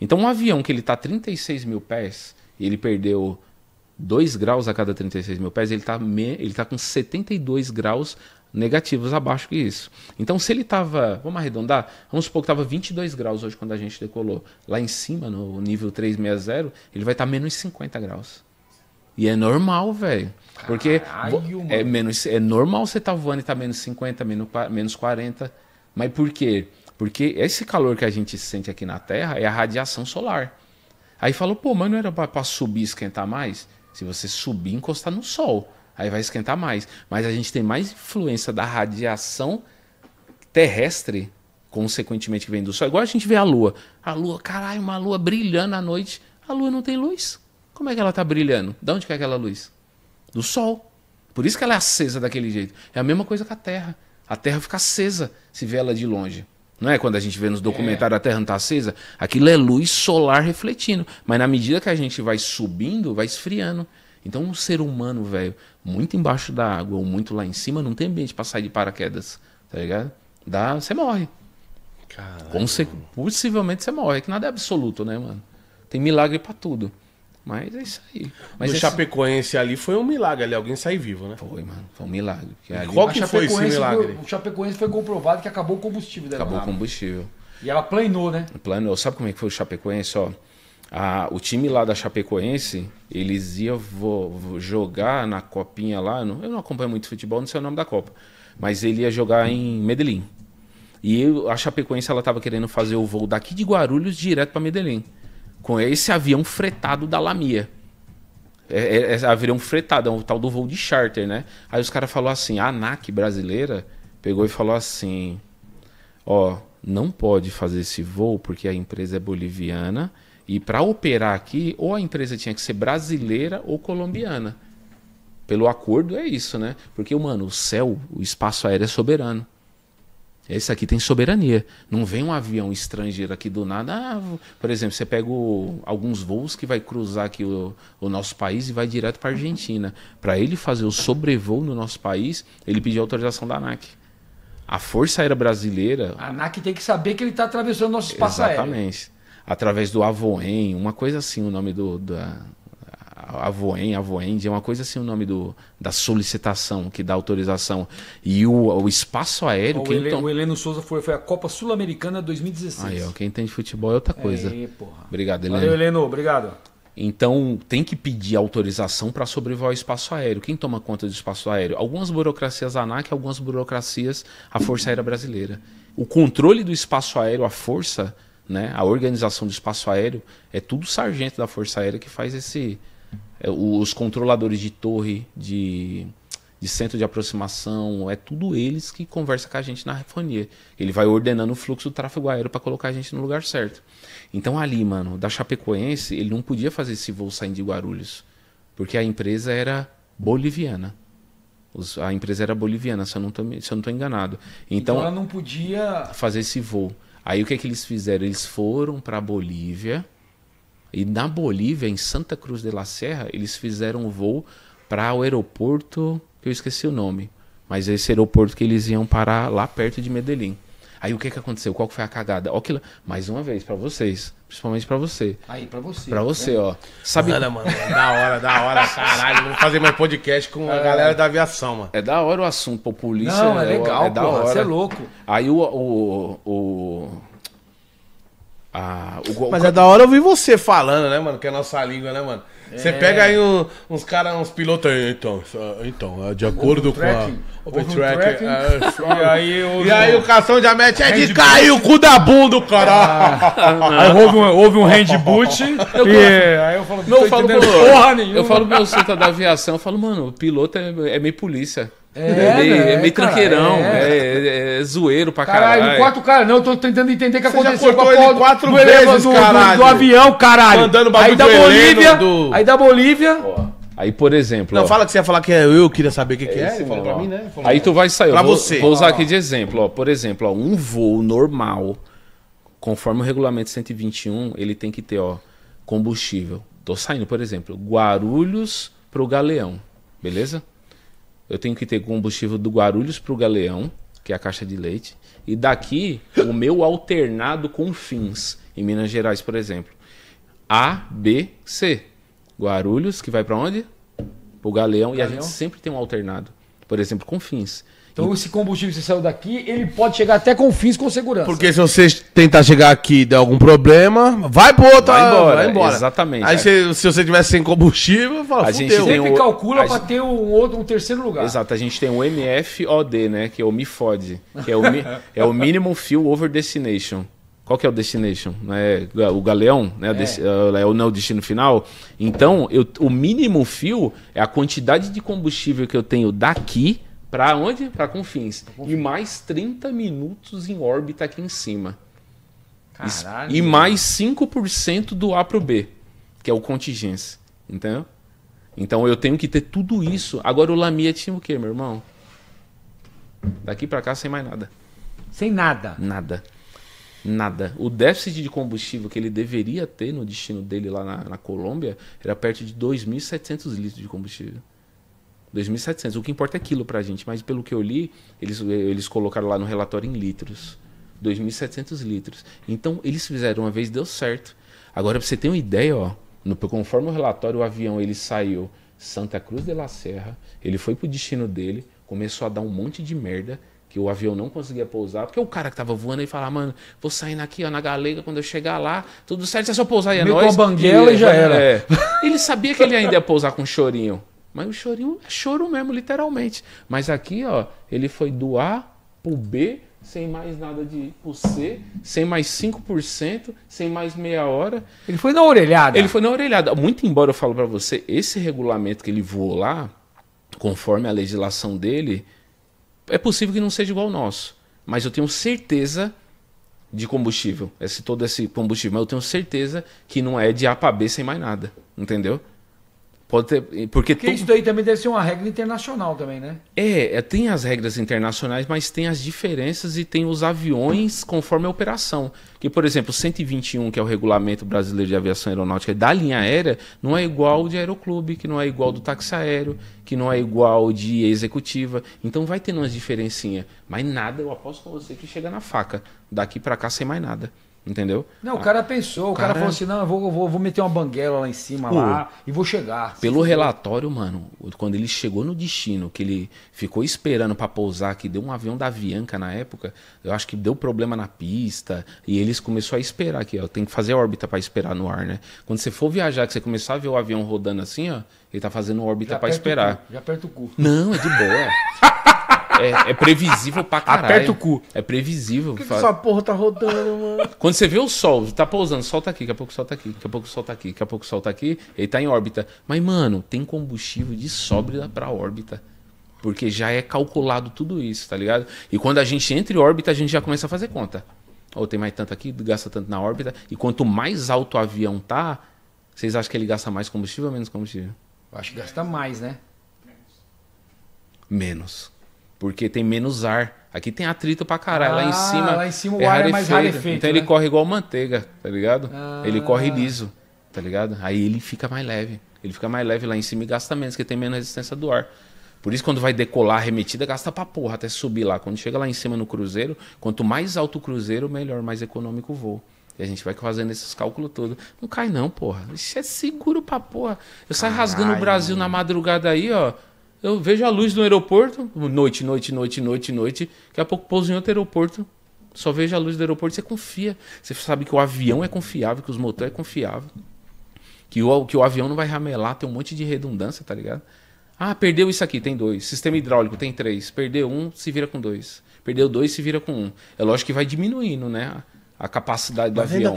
Então, um avião que ele está a 36 mil pés e ele perdeu 2 graus a cada 36 mil pés, ele está tá com 72 graus negativos abaixo que isso. Então, se ele estava, vamos arredondar, vamos supor que estava 22 graus hoje quando a gente decolou, lá em cima, no nível 360, ele vai estar tá menos 50 graus. E é normal, velho. Porque Caralho, é, menos, é normal você estar tá voando e estar tá menos 50, menos, menos 40. Mas por quê? Porque esse calor que a gente sente aqui na Terra é a radiação solar. Aí falou, pô, mas não era para subir e esquentar mais? Se você subir, encostar no Sol, aí vai esquentar mais. Mas a gente tem mais influência da radiação terrestre, consequentemente, que vem do Sol. Igual a gente vê a Lua. A Lua, caralho, uma Lua brilhando à noite. A Lua não tem luz. Como é que ela tá brilhando? De onde que é aquela luz? Do Sol. Por isso que ela é acesa daquele jeito. É a mesma coisa com a Terra. A Terra fica acesa se vê ela de longe. Não é quando a gente vê nos documentários é. a Terra não está acesa? Aquilo é luz solar refletindo. Mas na medida que a gente vai subindo, vai esfriando. Então um ser humano, velho, muito embaixo da água ou muito lá em cima, não tem ambiente para sair de paraquedas. Tá ligado? Dá, você morre. Caralho. Conse possivelmente você morre, que nada é absoluto, né, mano? Tem milagre para tudo. Mas é isso aí. Mas no é Chapecoense ali foi um milagre ali, alguém sair vivo, né? Foi, mano. Foi um milagre. Ali... Qual que foi esse milagre? Foi, o Chapecoense foi comprovado que acabou o combustível dela. Acabou o né? combustível. E ela planeou, né? Planeou. Sabe como é que foi o Chapecoense, ó? o time lá da Chapecoense, eles iam jogar na copinha lá. Eu não acompanho muito futebol, não sei o nome da Copa. Mas ele ia jogar em Medellín. E eu, a Chapecoense ela estava querendo fazer o voo daqui de Guarulhos direto para Medellín com esse avião fretado da Lamia. É, é, é avião fretado, é um tal do voo de charter, né? Aí os caras falaram assim, a ANAC brasileira pegou e falou assim, ó, não pode fazer esse voo porque a empresa é boliviana e para operar aqui, ou a empresa tinha que ser brasileira ou colombiana. Pelo acordo é isso, né? Porque, mano, o céu, o espaço aéreo é soberano. Esse aqui tem soberania. Não vem um avião estrangeiro aqui do nada. Ah, por exemplo, você pega o, alguns voos que vai cruzar aqui o, o nosso país e vai direto para Argentina. Para ele fazer o sobrevoo no nosso país, ele pediu autorização da ANAC. A Força Aérea Brasileira. A ANAC tem que saber que ele está atravessando nosso espaço Exatamente. Aéreo. Através do Avoen, uma coisa assim, o nome do, da, Avoen, Avoend, é uma coisa assim o nome do, da solicitação que dá autorização. E o, o espaço aéreo. O, Heleno, então- tom... o Heleno Souza foi, foi a Copa Sul-Americana 2016. Aí, ó, quem entende futebol é outra coisa. É, porra. Obrigado, Heleno. Valeu, Heleno, obrigado. Então tem que pedir autorização para sobrevoar o espaço aéreo. Quem toma conta do espaço aéreo? Algumas burocracias ANAC, algumas burocracias a Força Aérea Brasileira. O controle do espaço aéreo, a força, né, a organização do espaço aéreo, é tudo sargento da Força Aérea que faz esse, é, os controladores de torre, de, de centro de aproximação, é tudo eles que conversa com a gente na refonia. Ele vai ordenando o fluxo do tráfego aéreo para colocar a gente no lugar certo. Então ali, mano, da Chapecoense, ele não podia fazer esse voo saindo de Guarulhos, porque a empresa era boliviana. a empresa era boliviana, se eu não estou enganado. Então, então ela não podia fazer esse voo. Aí o que é que eles fizeram? Eles foram para a Bolívia e na Bolívia, em Santa Cruz de la Serra, eles fizeram um voo para o aeroporto, que eu esqueci o nome, mas esse aeroporto que eles iam parar lá perto de Medellín. Aí o que que aconteceu? Qual que foi a cagada? Ó, que... mais uma vez para vocês, principalmente para você. Aí para você. Para né? você, né? ó. Sabe? Mano, mano, é da hora, da hora, caralho. Vamos fazer mais podcast com a é. galera da aviação, mano. É da hora o assunto, pô, polícia. Não, é, é legal, é, é da porra, hora. Você é louco. Aí o, o, o ah, o... Mas é da hora ouvir você falando, né, mano? Que é a nossa língua, né, mano? É. Você pega aí um, uns caras, uns pilotos aí, então, ah, então, ah, de acordo um com a. Overtrack. Um é, e aí, o, e aí o cação já mete, é de cair o cu da bunda, cara. Ah, aí houve um, houve um handboot. Eu, e aí eu falo, não, eu falo, porra nenhuma. Eu falo pro meu centro da aviação, eu falo, mano, o piloto é, é meio polícia. É, é meio, né? é meio tranqueirão, é. É, é. é, zoeiro pra caralho. Caralho, quatro caras. Não, eu tô tentando entender o que Você aconteceu com a porra quatro do, vezes, do, do, do, avião, caralho. bagulho aí da Bolívia. Do... Aí da Bolívia. Aí, por exemplo. Não, ó, fala que você ia falar que é eu, queria saber o que, que é. Você falou pra mim, né? Falou aí tu vai sair. Pra vou, você. Vou usar aqui de exemplo, ó. Por exemplo, ó, um voo normal, conforme o regulamento 121, ele tem que ter, ó, combustível. Tô saindo, por exemplo, Guarulhos pro Galeão. Beleza? eu tenho que ter combustível do Guarulhos para o Galeão, que é a caixa de leite, e daqui o meu alternado com fins, em Minas Gerais, por exemplo. A, B, C. Guarulhos, que vai para onde? Para o Galeão, Galeão, e a gente sempre tem um alternado. Por exemplo, com fins. Então esse combustível que você saiu daqui, ele pode chegar até com fins com segurança. Porque se você tentar chegar aqui e der algum problema, vai pro outro, vai embora. Vai embora. Exatamente. Aí se, é. se você tiver sem combustível, fala, a gente sempre o... calcula para gente... ter um outro, um terceiro lugar. Exato, a gente tem o MFOD, né, que é o MIFOD, que é o, Mi... é o Minimum Fuel Over Destination. Qual que é o destination? Né? O galeão, né? É. é. é o não destino final. Então, eu, o mínimo fio é a quantidade de combustível que eu tenho daqui para onde? Para Confins. Confins. E mais 30 minutos em órbita aqui em cima. Caralho. E mais 5% do A para o B, que é o contingência. Entendeu? Então eu tenho que ter tudo isso. Agora o Lamia tinha o quê, meu irmão? Daqui para cá sem mais nada. Sem nada? Nada. Nada. O déficit de combustível que ele deveria ter no destino dele lá na, na Colômbia era perto de 2.700 litros de combustível. 2.700. O que importa é aquilo pra gente, mas pelo que eu li, eles, eh, eles colocaram lá no relatório em litros. 2.700 litros. Então, eles fizeram uma vez, deu certo. Agora, pra você ter uma ideia, ó, no, conforme o relatório, o avião ele saiu Santa Cruz de la Serra, ele foi pro destino dele, começou a dar um monte de merda, que o avião não conseguia pousar, porque o cara que tava voando aí falava, ah, mano, vou saindo aqui, ó, na galega, quando eu chegar lá, tudo certo, é só pousar aí, é Meio nóis. a banguela e já era. É. Ele sabia que ele ainda ia pousar com chorinho. Mas o chorinho é choro mesmo, literalmente. Mas aqui, ó, ele foi do A pro B, sem mais nada de pro C, sem mais 5%, sem mais meia hora. Ele foi na orelhada. Ele foi na orelhada. Muito embora eu falo para você, esse regulamento que ele voou lá, conforme a legislação dele, é possível que não seja igual ao nosso. Mas eu tenho certeza de combustível, esse todo esse combustível, mas eu tenho certeza que não é de A para B sem mais nada, entendeu? Pode ter, porque, porque tu... isso aí também deve ser uma regra internacional também, né? É, é, tem as regras internacionais, mas tem as diferenças e tem os aviões conforme a operação. Que, por exemplo, 121, que é o regulamento brasileiro de aviação aeronáutica da linha aérea, não é igual de aeroclube, que não é igual do táxi aéreo, que não é igual de executiva. Então vai tendo umas diferencinhas, mas nada, eu aposto com você que chega na faca. Daqui para cá sem mais nada. Entendeu? Não, o cara pensou, o cara, cara, falou assim: não, eu vou, vou, vou meter uma banguela lá em cima Pô, lá e vou chegar. Pelo Sim. relatório, mano, quando ele chegou no destino, que ele ficou esperando para pousar, que deu um avião da Avianca na época, eu acho que deu problema na pista e eles começaram a esperar aqui, ó. Tem que fazer órbita para esperar no ar, né? Quando você for viajar, que você começar a ver o avião rodando assim, ó, ele tá fazendo órbita para esperar. já aperta o cu. Não, é de boa. É, é, previsível pra caralho. Aperta o cu. É previsível. Por que, que essa porra tá rodando, mano? Quando você vê o sol, tá pousando, sol tá aqui, daqui a pouco solta sol tá aqui, daqui a pouco solta sol tá aqui, daqui a pouco solta sol tá aqui, ele tá em órbita. Mas, mano, tem combustível de sobra pra órbita. Porque já é calculado tudo isso, tá ligado? E quando a gente entra em órbita, a gente já começa a fazer conta. Ou oh, tem mais tanto aqui, gasta tanto na órbita. E quanto mais alto o avião tá, vocês acham que ele gasta mais combustível ou menos combustível? Eu acho que gasta mais, né? Menos porque tem menos ar. Aqui tem atrito pra caralho. Ah, lá em ah, cima. Lá em cima o é ar é mais rarefeito. Então né? ele corre igual manteiga, tá ligado? Ah. Ele corre liso, tá ligado? Aí ele fica mais leve. Ele fica mais leve lá em cima e gasta menos, porque tem menos resistência do ar. Por isso, quando vai decolar remetida, gasta pra porra até subir lá. Quando chega lá em cima no cruzeiro, quanto mais alto o cruzeiro, melhor, mais econômico o voo. E a gente vai fazendo esses cálculos todos. Não cai não, porra. Isso é seguro pra porra. Eu saio rasgando o Brasil na madrugada aí, ó. Eu vejo a luz no aeroporto, noite, noite, noite, noite, noite. Daqui a pouco pouso em outro aeroporto, só vejo a luz do aeroporto. Você confia. Você sabe que o avião é confiável, que os motores é confiável. Que o, que o avião não vai ramelar, tem um monte de redundância, tá ligado? Ah, perdeu isso aqui, tem dois. Sistema hidráulico, tem três. Perdeu um, se vira com dois. Perdeu dois, se vira com um. É lógico que vai diminuindo, né? A capacidade do Mas avião.